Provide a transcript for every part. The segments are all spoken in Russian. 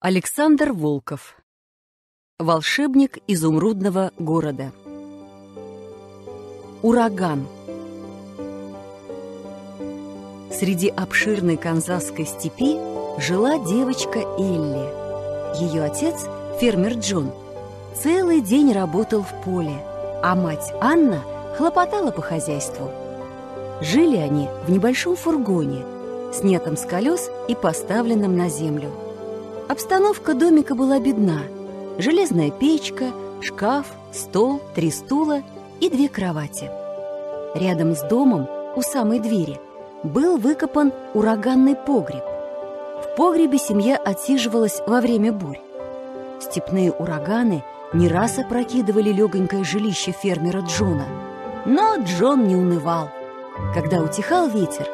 Александр Волков Волшебник изумрудного города Ураган Среди обширной канзасской степи жила девочка Элли. Ее отец, фермер Джон, целый день работал в поле, а мать Анна хлопотала по хозяйству. Жили они в небольшом фургоне, снятом с колес и поставленном на землю – Обстановка домика была бедна. Железная печка, шкаф, стол, три стула и две кровати. Рядом с домом, у самой двери, был выкопан ураганный погреб. В погребе семья отсиживалась во время бурь. Степные ураганы не раз опрокидывали легонькое жилище фермера Джона. Но Джон не унывал. Когда утихал ветер,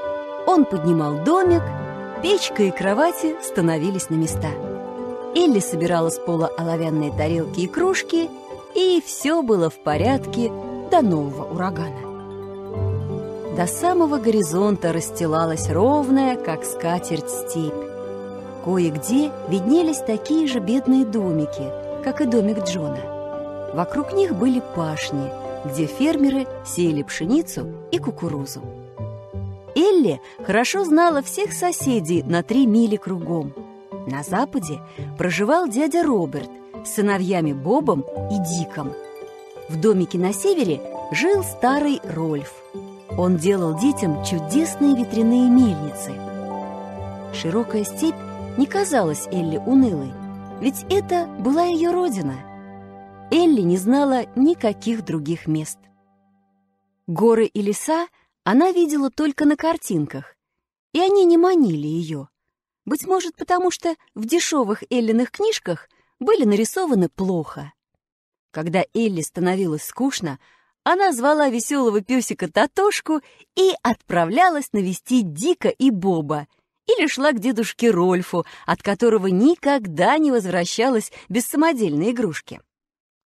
он поднимал домик – Печка и кровати становились на места. Элли собирала с пола оловянные тарелки и кружки, и все было в порядке до нового урагана. До самого горизонта расстилалась ровная, как скатерть, степь. Кое-где виднелись такие же бедные домики, как и домик Джона. Вокруг них были пашни, где фермеры сеяли пшеницу и кукурузу. Элли хорошо знала всех соседей на три мили кругом. На западе проживал дядя Роберт с сыновьями Бобом и Диком. В домике на севере жил старый Рольф. Он делал детям чудесные ветряные мельницы. Широкая степь не казалась Элли унылой, ведь это была ее родина. Элли не знала никаких других мест. Горы и леса она видела только на картинках, и они не манили ее. Быть может, потому что в дешевых Эллиных книжках были нарисованы плохо. Когда Элли становилось скучно, она звала веселого песика Татошку и отправлялась навестить Дика и Боба, или шла к дедушке Рольфу, от которого никогда не возвращалась без самодельной игрушки.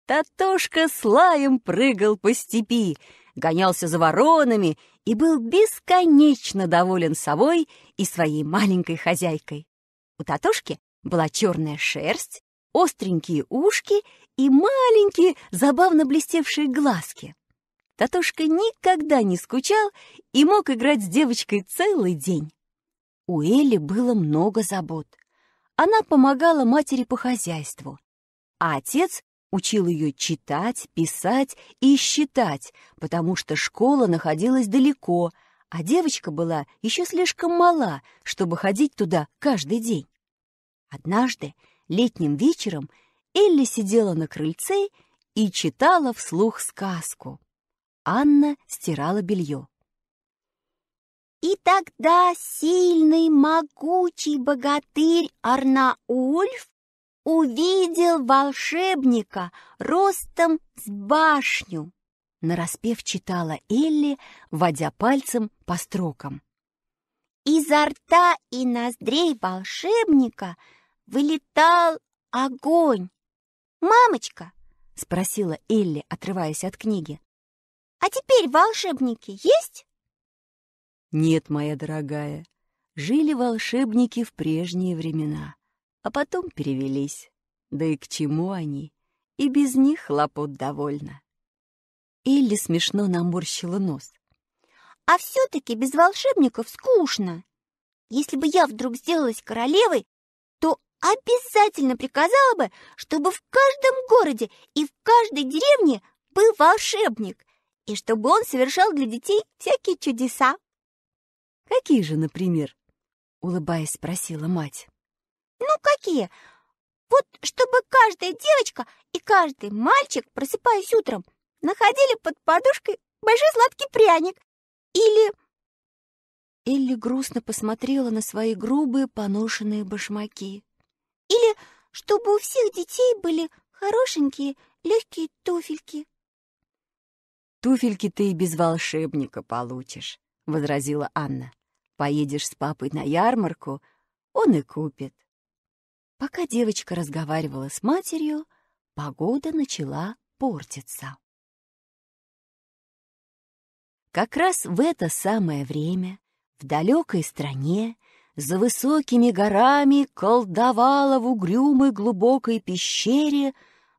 Татошка с лаем прыгал по степи, гонялся за воронами и был бесконечно доволен собой и своей маленькой хозяйкой. У Татушки была черная шерсть, остренькие ушки и маленькие, забавно блестевшие глазки. Татушка никогда не скучал и мог играть с девочкой целый день. У Элли было много забот. Она помогала матери по хозяйству, а отец Учил ее читать, писать и считать, потому что школа находилась далеко, а девочка была еще слишком мала, чтобы ходить туда каждый день. Однажды, летним вечером, Элли сидела на крыльце и читала вслух сказку. Анна стирала белье. И тогда сильный, могучий богатырь Арнаульф увидел волшебника ростом с башню!» Нараспев читала Элли, водя пальцем по строкам. «Изо рта и ноздрей волшебника вылетал огонь!» «Мамочка!» — спросила Элли, отрываясь от книги. «А теперь волшебники есть?» «Нет, моя дорогая, жили волшебники в прежние времена» а потом перевелись. Да и к чему они? И без них хлопот довольно. Элли смешно наморщила нос. «А все-таки без волшебников скучно. Если бы я вдруг сделалась королевой, то обязательно приказала бы, чтобы в каждом городе и в каждой деревне был волшебник, и чтобы он совершал для детей всякие чудеса». «Какие же, например?» — улыбаясь, спросила мать. Ну, какие? Вот чтобы каждая девочка и каждый мальчик, просыпаясь утром, находили под подушкой большой сладкий пряник. Или... Элли грустно посмотрела на свои грубые поношенные башмаки. Или чтобы у всех детей были хорошенькие легкие туфельки. «Туфельки ты и без волшебника получишь», — возразила Анна. «Поедешь с папой на ярмарку, он и купит». Пока девочка разговаривала с матерью, погода начала портиться. Как раз в это самое время в далекой стране за высокими горами колдовала в угрюмой глубокой пещере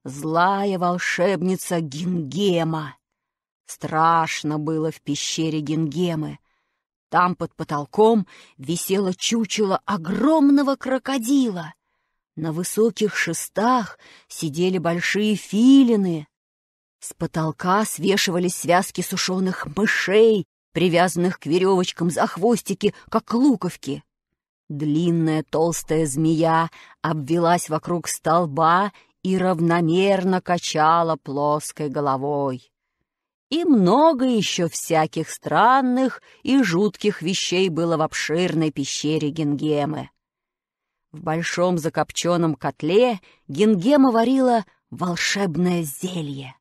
злая волшебница Гингема. Страшно было в пещере Гингемы. Там под потолком висело чучело огромного крокодила — на высоких шестах сидели большие филины. С потолка свешивались связки сушеных мышей, привязанных к веревочкам за хвостики, как луковки. Длинная толстая змея обвелась вокруг столба и равномерно качала плоской головой. И много еще всяких странных и жутких вещей было в обширной пещере Генгемы. В большом закопченном котле Гингема варила волшебное зелье.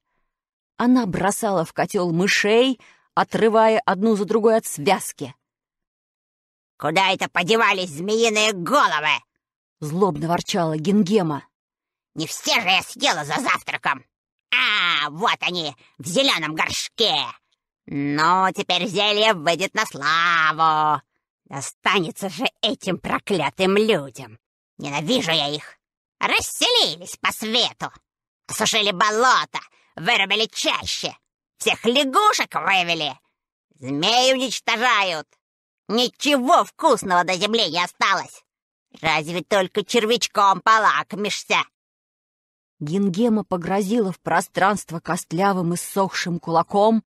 Она бросала в котел мышей, отрывая одну за другой от связки. «Куда это подевались змеиные головы?» — злобно ворчала Гингема. «Не все же я съела за завтраком! А, вот они, в зеленом горшке! Но ну, теперь зелье выйдет на славу! Останется же этим проклятым людям! Ненавижу я их! Расселились по свету! Осушили болото, вырубили чаще! Всех лягушек вывели! Змей уничтожают! Ничего вкусного до земли не осталось! Разве только червячком полакомишься!» Гингема погрозила в пространство костлявым и сохшим кулаком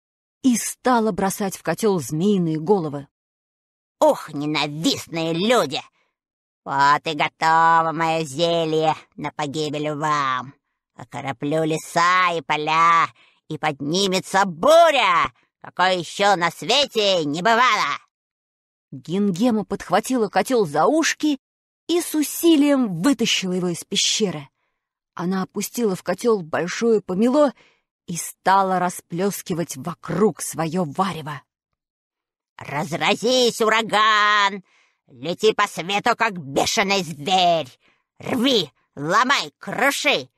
и стала бросать в котел змеиные головы. Ох, ненавистные люди! «Вот и готово мое зелье на погибель вам! Окороплю леса и поля, и поднимется буря, какой еще на свете не бывало!» Гингема подхватила котел за ушки и с усилием вытащила его из пещеры. Она опустила в котел большое помело и стала расплескивать вокруг свое варево. «Разразись, ураган! Лети по свету, как бешеный зверь! Рви, ломай, круши!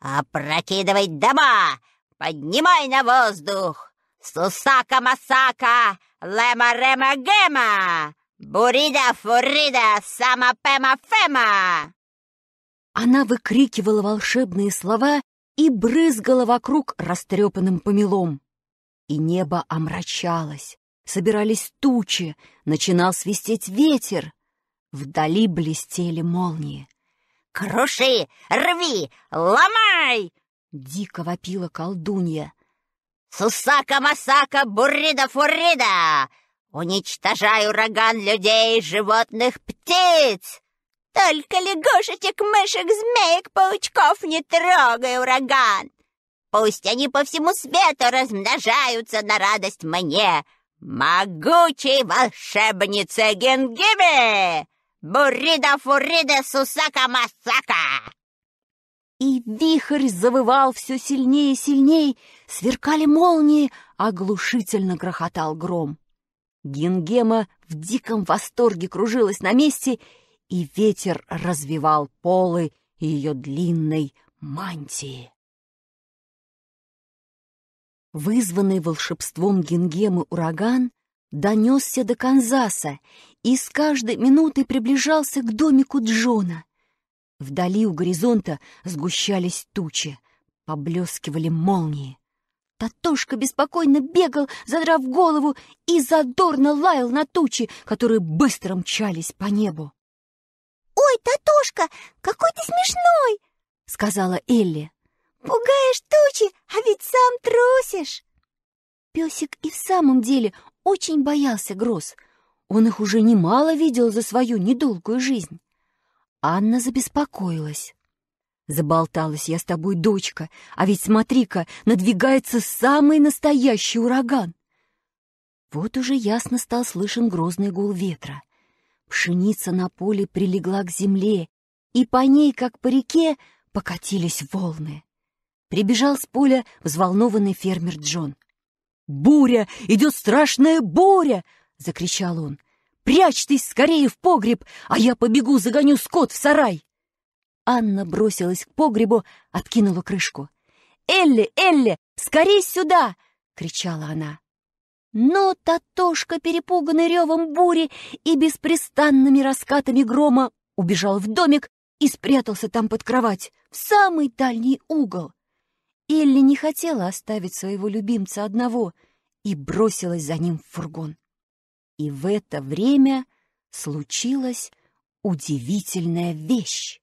Опрокидывай дома! Поднимай на воздух! Сусака-масака, лема-рема-гема! Бурида-фурида, сама-пема-фема!» Она выкрикивала волшебные слова и брызгала вокруг растрепанным помелом. И небо омрачалось, собирались тучи, начинал свистеть ветер. Вдали блестели молнии. «Круши! Рви! Ломай!» — дико вопила колдунья. «Сусака-масака, буррида фуррида. Уничтожай ураган людей, животных, птиц!» Только лягушечек, мышек, змеек, паучков не трогай, ураган! Пусть они по всему свету размножаются на радость мне, «Могучей волшебнице Генгиме! буррида фурида сусака-масака!» И вихрь завывал все сильнее и сильнее, сверкали молнии, оглушительно грохотал гром. Генгема в диком восторге кружилась на месте, и ветер развивал полы ее длинной мантии. Вызванный волшебством Гингемы ураган донесся до Канзаса и с каждой минутой приближался к домику Джона. Вдали у горизонта сгущались тучи, поблескивали молнии. Татошка беспокойно бегал, задрав голову, и задорно лаял на тучи, которые быстро мчались по небу. «Ой, Татошка, какой ты смешной!» — сказала Элли. Пугаешь тучи, а ведь сам трусишь!» Песик и в самом деле очень боялся гроз. Он их уже немало видел за свою недолгую жизнь. Анна забеспокоилась. «Заболталась я с тобой, дочка, а ведь смотри-ка, надвигается самый настоящий ураган!» Вот уже ясно стал слышен грозный гул ветра. Пшеница на поле прилегла к земле, и по ней, как по реке, покатились волны. Прибежал с поля взволнованный фермер Джон. «Буря! Идет страшная буря!» — закричал он. «Прячьтесь скорее в погреб, а я побегу загоню скот в сарай!» Анна бросилась к погребу, откинула крышку. «Элли, Элли, скорей сюда!» — кричала она. Но Татошка, перепуганный ревом бури и беспрестанными раскатами грома, убежал в домик и спрятался там под кровать, в самый дальний угол. Элли не хотела оставить своего любимца одного и бросилась за ним в фургон. И в это время случилась удивительная вещь.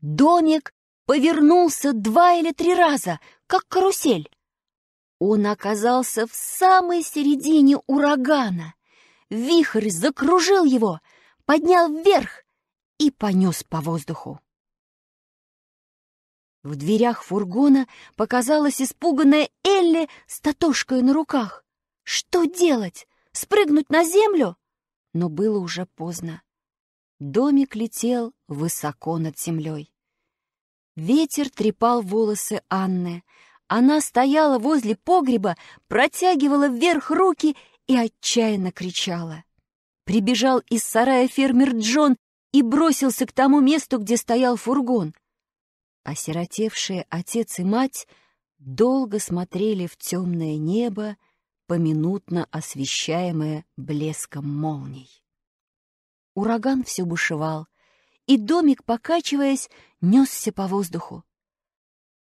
Домик повернулся два или три раза, как карусель. Он оказался в самой середине урагана. Вихрь закружил его, поднял вверх и понес по воздуху. В дверях фургона показалась испуганная Элли с татошкой на руках. Что делать? Спрыгнуть на землю? Но было уже поздно. Домик летел высоко над землей. Ветер трепал волосы Анны. Она стояла возле погреба, протягивала вверх руки и отчаянно кричала. Прибежал из сарая фермер Джон и бросился к тому месту, где стоял фургон — Осиротевшие отец и мать долго смотрели в темное небо, поминутно освещаемое блеском молний. Ураган все бушевал, и домик, покачиваясь, несся по воздуху.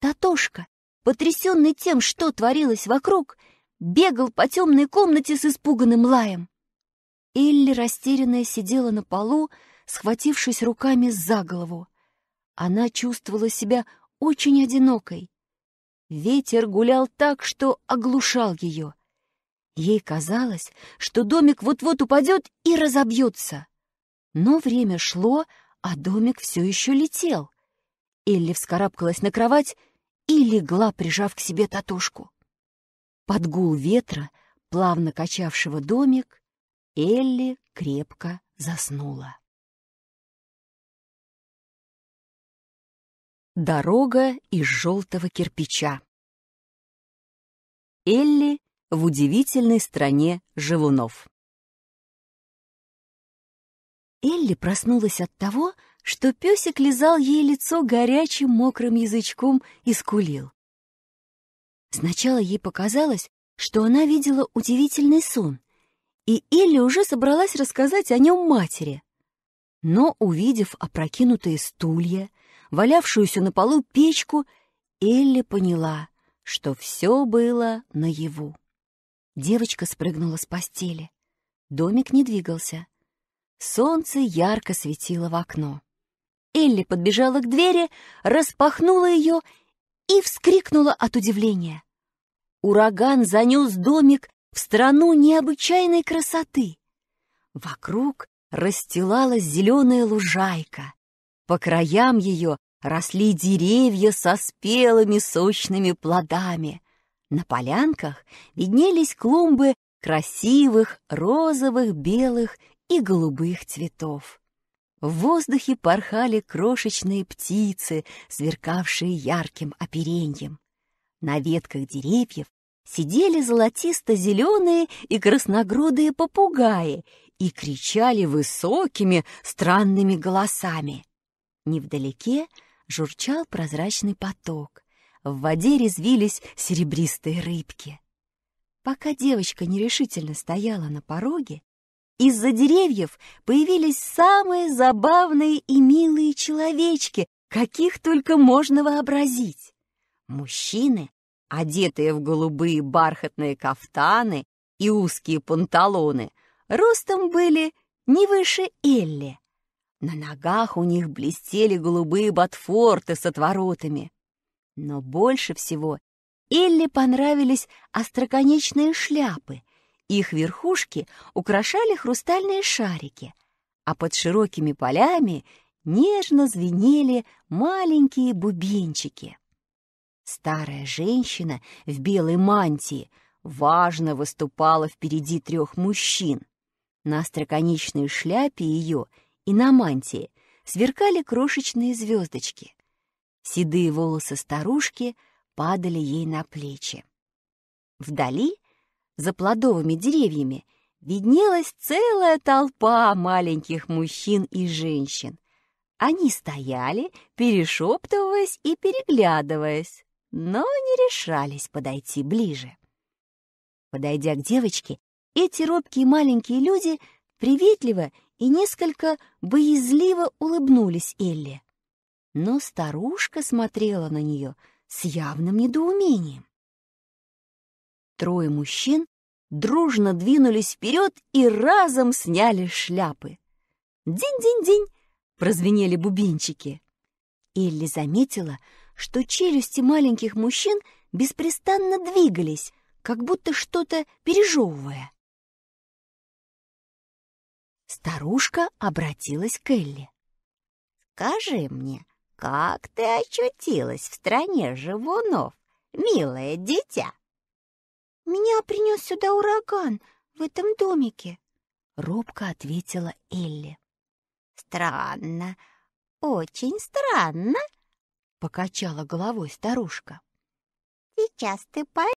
Татошка, потрясенный тем, что творилось вокруг, бегал по темной комнате с испуганным лаем. Элли, растерянная, сидела на полу, схватившись руками за голову. Она чувствовала себя очень одинокой. Ветер гулял так, что оглушал ее. Ей казалось, что домик вот-вот упадет и разобьется. Но время шло, а домик все еще летел. Элли вскарабкалась на кровать и легла, прижав к себе татушку. Под гул ветра, плавно качавшего домик, Элли крепко заснула. Дорога из желтого кирпича. Элли в удивительной стране живунов. Элли проснулась от того, что песик лизал ей лицо горячим мокрым язычком и скулил. Сначала ей показалось, что она видела удивительный сон, и Элли уже собралась рассказать о нем матери. Но, увидев опрокинутые стулья, валявшуюся на полу печку, Элли поняла, что все было наяву. Девочка спрыгнула с постели. Домик не двигался. Солнце ярко светило в окно. Элли подбежала к двери, распахнула ее и вскрикнула от удивления. Ураган занес домик в страну необычайной красоты. Вокруг расстилалась зеленая лужайка. По краям ее росли деревья со спелыми сочными плодами. На полянках виднелись клумбы красивых розовых, белых и голубых цветов. В воздухе порхали крошечные птицы, сверкавшие ярким опереньем. На ветках деревьев сидели золотисто-зеленые и красногрудые попугаи и кричали высокими странными голосами. Невдалеке журчал прозрачный поток. В воде резвились серебристые рыбки. Пока девочка нерешительно стояла на пороге, из-за деревьев появились самые забавные и милые человечки, каких только можно вообразить. Мужчины, одетые в голубые бархатные кафтаны и узкие панталоны, ростом были не выше Элли, на ногах у них блестели голубые ботфорты с отворотами. Но больше всего Элли понравились остроконечные шляпы. Их верхушки украшали хрустальные шарики, а под широкими полями нежно звенели маленькие бубенчики. Старая женщина в белой мантии важно выступала впереди трех мужчин. На остроконечной шляпе ее — и на мантии сверкали крошечные звездочки. Седые волосы старушки падали ей на плечи. Вдали, за плодовыми деревьями, виднелась целая толпа маленьких мужчин и женщин. Они стояли, перешептываясь и переглядываясь, но не решались подойти ближе. Подойдя к девочке, эти робкие маленькие люди приветливо и несколько боязливо улыбнулись Элли. Но старушка смотрела на нее с явным недоумением. Трое мужчин дружно двинулись вперед и разом сняли шляпы. «Динь-динь-динь!» — прозвенели бубенчики. Элли заметила, что челюсти маленьких мужчин беспрестанно двигались, как будто что-то пережевывая. Старушка обратилась к Элли. «Скажи мне, как ты очутилась в стране живунов, милое дитя?» «Меня принес сюда ураган в этом домике», — робко ответила Элли. «Странно, очень странно», — покачала головой старушка. «Сейчас ты поймешь».